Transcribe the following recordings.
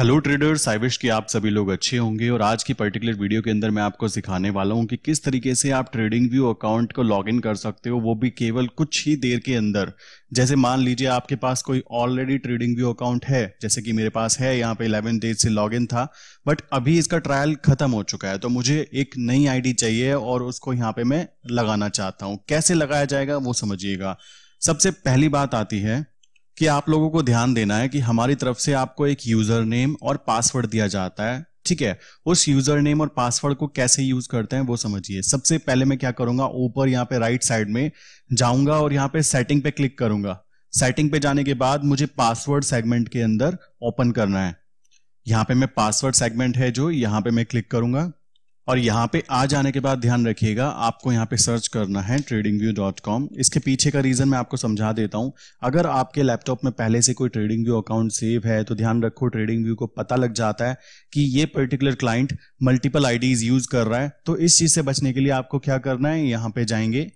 hello traders I wish कि आप सभी लोग अच्छे होंगे और आज की पर्टिकुलर वीडियो के अंदर मैं आपको सिखाने वाला हूं कि किस तरीके से आप ट्रेडिंग व्यू अकाउंट को लॉगिन कर सकते हो वो भी केवल कुछ ही देर के अंदर जैसे मान लीजिए आपके पास कोई ऑलरेडी ट्रेडिंग व्यू अकाउंट है जैसे कि मेरे पास है यहाँ पे इलेवन डेज से लॉग था बट अभी इसका ट्रायल खत्म हो चुका है तो मुझे एक नई आई चाहिए और उसको यहाँ पे मैं लगाना चाहता हूँ कैसे लगाया जाएगा वो समझिएगा सबसे पहली बात आती है कि आप लोगों को ध्यान देना है कि हमारी तरफ से आपको एक यूजर नेम और पासवर्ड दिया जाता है ठीक है उस यूजर नेम और पासवर्ड को कैसे यूज करते हैं वो समझिए सबसे पहले मैं क्या करूंगा ऊपर यहाँ पे राइट साइड में जाऊंगा और यहाँ पे सेटिंग पे क्लिक करूंगा सेटिंग पे जाने के बाद मुझे पासवर्ड सेगमेंट के अंदर ओपन करना है यहाँ पे मैं पासवर्ड सेगमेंट है जो यहाँ पे मैं क्लिक करूंगा और यहाँ पे आ जाने के बाद ध्यान रखिएगा आपको यहाँ पे सर्च करना है ट्रेडिंग व्यू डॉट कॉम इसके पीछे का रीज़न मैं आपको समझा देता हूँ अगर आपके लैपटॉप में पहले से कोई ट्रेडिंग व्यू अकाउंट सेव है तो ध्यान रखो ट्रेडिंग व्यू को पता लग जाता है कि ये particular client multiple IDs use कर रहा है तो इस चीज़ से बचने के लिए आपको क्या करना है यहाँ पे जाएंगे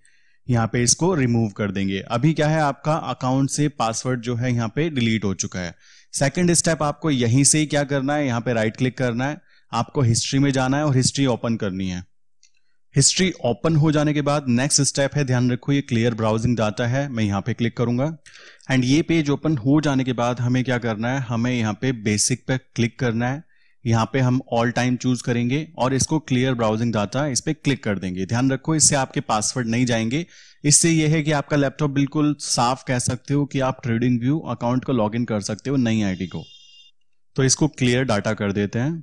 यहाँ पे इसको रिमूव कर देंगे अभी क्या है आपका अकाउंट से पासवर्ड जो है यहाँ पे डिलीट हो चुका है सेकेंड स्टेप आपको यहीं से क्या करना है यहाँ पे राइट क्लिक करना है आपको हिस्ट्री में जाना है और हिस्ट्री ओपन करनी है हिस्ट्री ओपन हो जाने के बाद नेक्स्ट स्टेप है ध्यान रखो ये क्लियर ब्राउजिंग डाटा है मैं यहाँ पे क्लिक करूंगा एंड ये पेज ओपन हो जाने के बाद हमें क्या करना है हमें यहाँ पे बेसिक पे क्लिक करना है यहाँ पे हम ऑल टाइम चूज करेंगे और इसको क्लियर ब्राउजिंग डाटा इस पर क्लिक कर देंगे ध्यान रखो इससे आपके पासवर्ड नहीं जाएंगे इससे यह है कि आपका लैपटॉप बिल्कुल साफ कह सकते हो कि आप ट्रेडिंग व्यू अकाउंट को लॉग कर सकते हो नई आईडी को तो इसको क्लियर डाटा कर देते हैं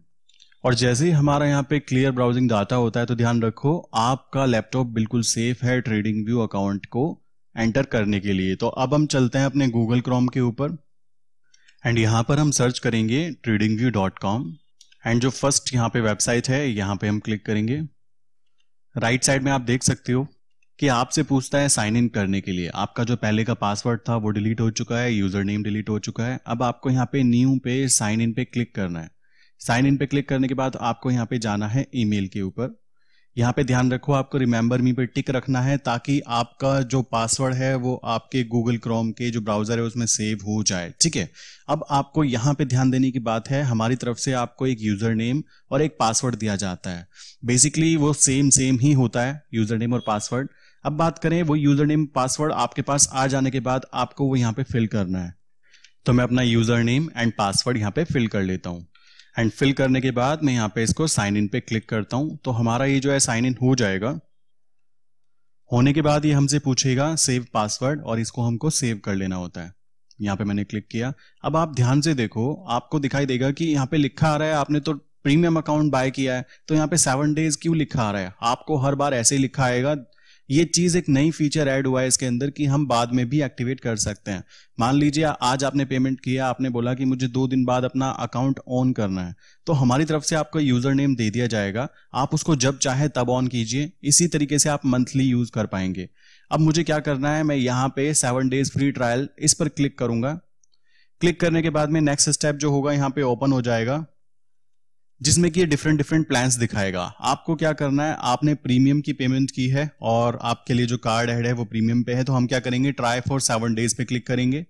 और जैसे ही हमारा यहाँ पे क्लियर ब्राउजिंग डाटा होता है तो ध्यान रखो आपका लैपटॉप बिल्कुल सेफ है ट्रेडिंग व्यू अकाउंट को एंटर करने के लिए तो अब हम चलते हैं अपने गूगल क्रोम के ऊपर एंड यहाँ पर हम सर्च करेंगे TradingView dot com and जो फर्स्ट यहाँ पे वेबसाइट है यहाँ पे हम क्लिक करेंगे राइट right साइड में आप देख सकते हो कि आपसे पूछता है साइन इन करने के लिए आपका जो पहले का पासवर्ड था वो डिलीट हो चुका है यूजर नेम डिलीट हो चुका है अब आपको यहाँ पे न्यू पे साइन इन पे क्लिक करना है साइन इन पे क्लिक करने के बाद आपको यहाँ पे जाना है ईमेल के ऊपर यहाँ पे ध्यान रखो आपको रिमेंबर मी पे टिक रखना है ताकि आपका जो पासवर्ड है वो आपके गूगल क्रोम के जो ब्राउजर है उसमें सेव हो जाए ठीक है अब आपको यहाँ पे ध्यान देने की बात है हमारी तरफ से आपको एक यूजर नेम और एक पासवर्ड दिया जाता है बेसिकली वो सेम सेम ही होता है यूजर नेम और पासवर्ड अब बात करें वो यूजर नेम पासवर्ड आपके पास आ जाने के बाद आपको वो यहाँ पे फिल करना है तो मैं अपना यूजर नेम एंड पासवर्ड यहाँ पे फिल कर लेता हूँ एंड फिल करने के बाद मैं यहाँ पे इसको साइन इन पे क्लिक करता हूँ तो हमारा ये जो है साइन इन हो जाएगा होने के बाद ये हमसे पूछेगा सेव पासवर्ड और इसको हमको सेव कर लेना होता है यहाँ पे मैंने क्लिक किया अब आप ध्यान से देखो आपको दिखाई देगा कि यहाँ पे लिखा आ रहा है आपने तो प्रीमियम अकाउंट बाय किया है तो यहाँ पे सेवन डेज क्यों लिखा आ रहा है आपको हर बार ऐसे ही लिखा आएगा ये चीज़ एक नई फीचर ऐड हुआ है इसके अंदर कि हम बाद में भी एक्टिवेट कर सकते हैं मान लीजिए आज आपने पेमेंट किया आपने बोला कि मुझे दो दिन बाद अपना अकाउंट ऑन करना है तो हमारी तरफ से आपका यूज़र नेम दे दिया जाएगा आप उसको जब चाहे तब ऑन कीजिए इसी तरीके से आप मंथली यूज़ कर पाएंगे अब मुझे क्या करना है मैं यहाँ पे सेवन डेज फ्री ट्रायल इस पर क्लिक करूंगा क्लिक करने के बाद में नेक्स्ट स्टेप जो होगा यहाँ पे ओपन हो जाएगा जिसमें कि ये डिफरेंट डिफरेंट प्लान्स दिखाएगा आपको क्या करना है आपने प्रीमियम की पेमेंट की है और आपके लिए जो कार्ड हेड है वो प्रीमियम पे है तो हम क्या करेंगे ट्राई फॉर सेवन डेज पे क्लिक करेंगे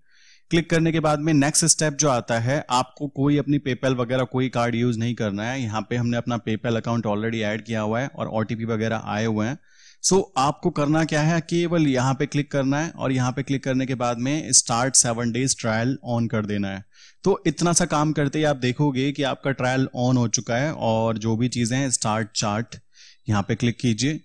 क्लिक करने के बाद में नेक्स्ट स्टेप जो आता है आपको कोई अपनी पेपैल वगैरह कोई कार्ड यूज नहीं करना है यहाँ पे हमने अपना पेपैल अकाउंट ऑलरेडी ऐड किया हुआ है और ओटीपी वगैरह आए हुए हैं सो so, आपको करना क्या है केवल यहाँ पे क्लिक करना है और यहाँ पे क्लिक करने के बाद में start seven days trial on कर देना है तो इतना सा काम करते ही आप देखोगे कि आपका ट्रायल ऑन हो चुका है और जो भी चीज़ें हैं स्टार्ट चार्ट यहाँ पे क्लिक कीजिए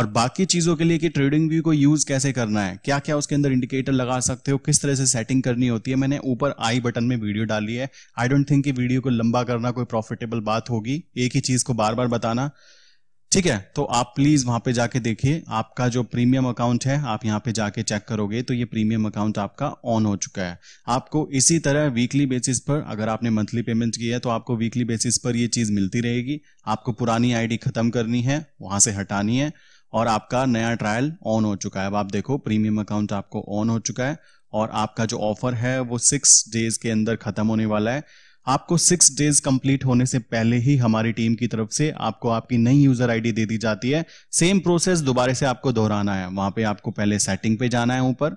और बाकी चीज़ों के लिए कि ट्रेडिंग व्यू को यूज़ कैसे करना है क्या क्या उसके अंदर इंडिकेटर लगा सकते हो किस तरह से सेटिंग करनी होती है मैंने ऊपर आई बटन में वीडियो डाली है आई डोंट थिंक कि वीडियो को लंबा करना कोई प्रॉफिटेबल बात होगी एक ही चीज़ को बार बार बताना ठीक है तो आप प्लीज वहां पे जाके देखिए आपका जो प्रीमियम अकाउंट है आप यहाँ पे जाके चेक करोगे तो ये प्रीमियम अकाउंट आपका ऑन हो चुका है आपको इसी तरह वीकली बेसिस पर अगर आपने मंथली पेमेंट की है तो आपको वीकली बेसिस पर ये चीज मिलती रहेगी आपको पुरानी आईडी खत्म करनी है वहां से हटानी है और आपका नया ट्रायल ऑन हो चुका है अब आप देखो प्रीमियम अकाउंट आपको ऑन हो चुका है और आपका जो ऑफर है वो सिक्स डेज के अंदर खत्म होने वाला है आपको सिक्स डेज कंप्लीट होने से पहले ही हमारी टीम की तरफ से आपको आपकी नई यूजर आईडी दे दी जाती है सेम प्रोसेस दोबारा से आपको दोहराना है वहां पे आपको पहले सेटिंग पे जाना है ऊपर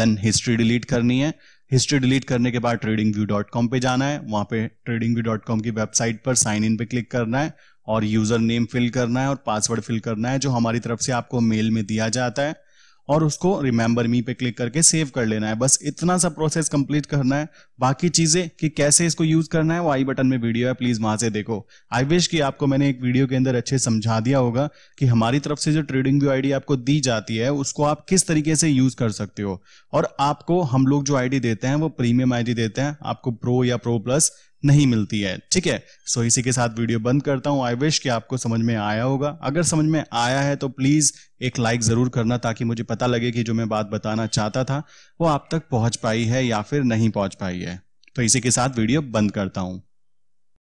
देन हिस्ट्री डिलीट करनी है हिस्ट्री डिलीट करने के बाद ट्रेडिंग व्यू डॉट कॉम पे जाना है वहां पे ट्रेडिंग व्यू डॉट कॉम की वेबसाइट पर साइन इन पे क्लिक करना है और यूजर नेम फिल करना है और पासवर्ड फिल करना है जो हमारी तरफ से आपको मेल में दिया जाता है और उसको रिमेंबर मी पे क्लिक करके सेव कर लेना है बस इतना सा प्रोसेस कंप्लीट करना है बाकी चीजें कि कैसे इसको यूज करना है वो आई बटन में वीडियो है प्लीज वहां से देखो आई विश कि आपको मैंने एक वीडियो के अंदर अच्छे समझा दिया होगा कि हमारी तरफ से जो ट्रेडिंग व्यू आईडी आपको दी जाती है उसको आप किस तरीके से यूज कर सकते हो और आपको हम लोग जो आईडी देते हैं वो प्रीमियम आईडी देते हैं आपको प्रो या प्रो प्लस नहीं मिलती है ठीक है सो इसी के साथ वीडियो बंद करता हूँ आई विश कि आपको समझ में आया होगा अगर समझ में आया है तो प्लीज़ एक लाइक ज़रूर करना ताकि मुझे पता लगे कि जो मैं बात बताना चाहता था वो आप तक पहुंच पाई है या फिर नहीं पहुंच पाई है तो इसी के साथ वीडियो बंद करता हूँ